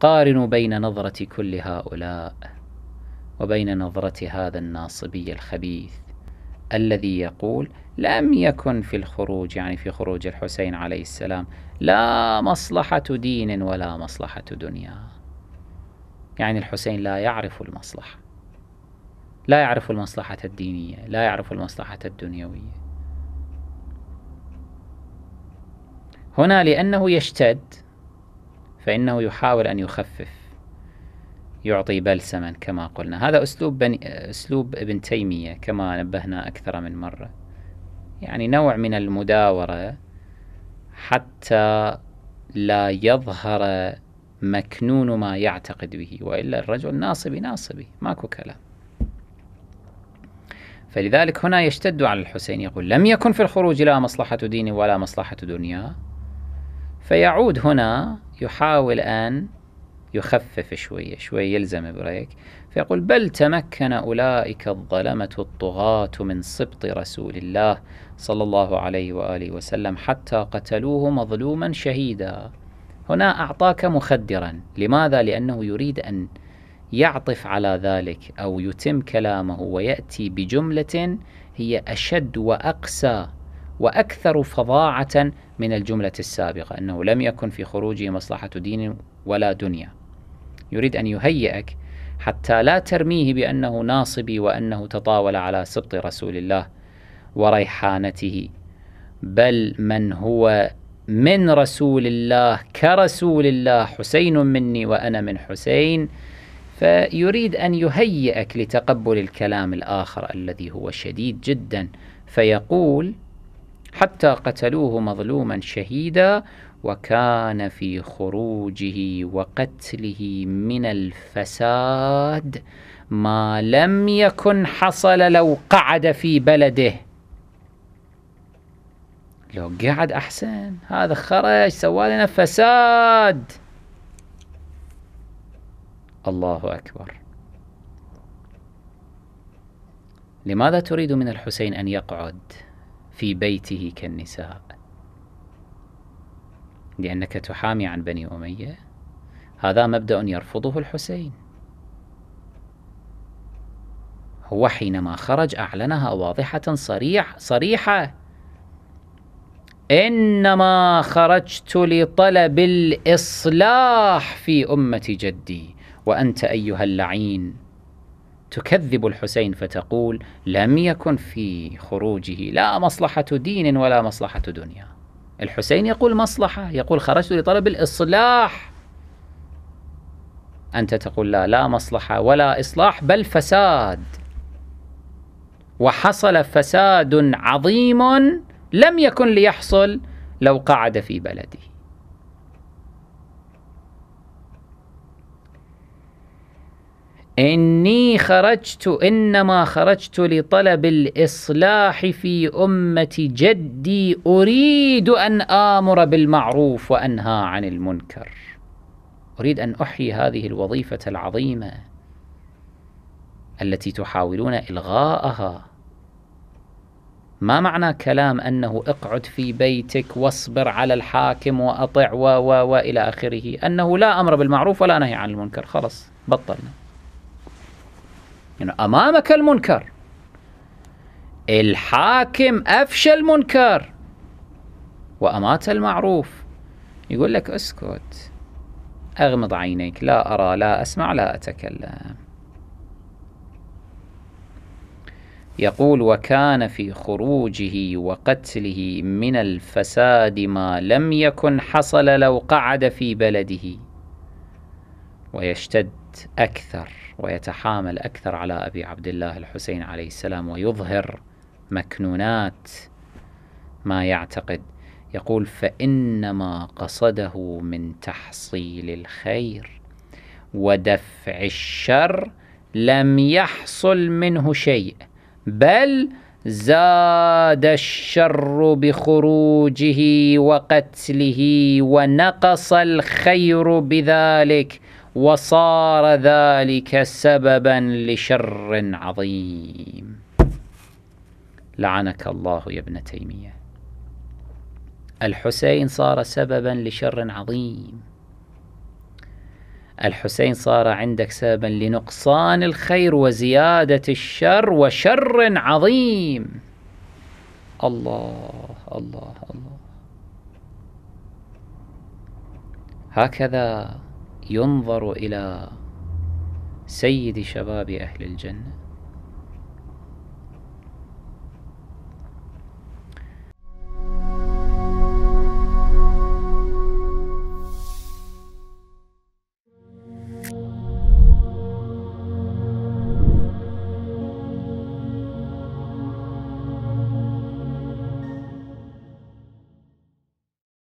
قارنوا بين نظرة كل هؤلاء وبين نظرة هذا الناصبي الخبيث الذي يقول لم يكن في الخروج يعني في خروج الحسين عليه السلام لا مصلحة دين ولا مصلحة دنيا يعني الحسين لا يعرف المصلحة لا يعرف المصلحة الدينية لا يعرف المصلحة الدنيوية هنا لأنه يشتد فإنه يحاول أن يخفف يعطي بلسما كما قلنا هذا أسلوب, بني أسلوب ابن تيمية كما نبهنا أكثر من مرة يعني نوع من المداورة حتى لا يظهر مكنون ما يعتقد به وإلا الرجل ناصبي ناصبي ماكو كلام فلذلك هنا يشتد على الحسين يقول لم يكن في الخروج لا مصلحة دين ولا مصلحة دنيا فيعود هنا يحاول أن يخفف شوية شوية يلزم بريك فيقول بل تمكن أولئك الظلمة الطغاة من سبط رسول الله صلى الله عليه وآله وسلم حتى قتلوه مظلوما شهيدا هنا أعطاك مخدرا لماذا؟ لأنه يريد أن يعطف على ذلك أو يتم كلامه ويأتي بجملة هي أشد وأقسى وأكثر فظاعة من الجملة السابقة أنه لم يكن في خروجه مصلحة دين ولا دنيا يريد أن يهيئك حتى لا ترميه بأنه ناصبي وأنه تطاول على سبط رسول الله وريحانته بل من هو من رسول الله كرسول الله حسين مني وأنا من حسين فيريد أن يهيئك لتقبل الكلام الآخر الذي هو شديد جدا فيقول حتى قتلوه مظلوما شهيدا وكان في خروجه وقتله من الفساد ما لم يكن حصل لو قعد في بلده لو قعد احسن هذا خرج سوى لنا فساد الله اكبر لماذا تريد من الحسين ان يقعد في بيته كالنساء لأنك تحامي عن بني أمية هذا مبدأ يرفضه الحسين هو حينما خرج أعلنها واضحة صريح صريحة إنما خرجت لطلب الإصلاح في أمة جدي وأنت أيها اللعين تكذب الحسين فتقول لم يكن في خروجه لا مصلحة دين ولا مصلحة دنيا الحسين يقول مصلحة يقول خرجت لطلب الإصلاح أنت تقول لا لا مصلحة ولا إصلاح بل فساد وحصل فساد عظيم لم يكن ليحصل لو قعد في بلده إني خرجت إنما خرجت لطلب الإصلاح في أمة جدي أريد أن آمر بالمعروف وأنهى عن المنكر أريد أن أحيي هذه الوظيفة العظيمة التي تحاولون إلغاءها ما معنى كلام أنه اقعد في بيتك واصبر على الحاكم وأطع و و وإلى آخره أنه لا أمر بالمعروف ولا نهي عن المنكر خلص بطلنا يعني أمامك المنكر الحاكم أفشى المنكر وأمات المعروف يقول لك اسكت أغمض عينيك لا أرى لا أسمع لا أتكلم يقول وكان في خروجه وقتله من الفساد ما لم يكن حصل لو قعد في بلده ويشتد أكثر ويتحامل أكثر على أبي عبد الله الحسين عليه السلام ويظهر مكنونات ما يعتقد يقول فإنما قصده من تحصيل الخير ودفع الشر لم يحصل منه شيء بل زاد الشر بخروجه وقتله ونقص الخير بذلك وصار ذلك سببا لشر عظيم لعنك الله يا ابن تيمية الحسين صار سببا لشر عظيم الحسين صار عندك سببا لنقصان الخير وزيادة الشر وشر عظيم الله الله الله هكذا ينظر إلى سيد شباب أهل الجنة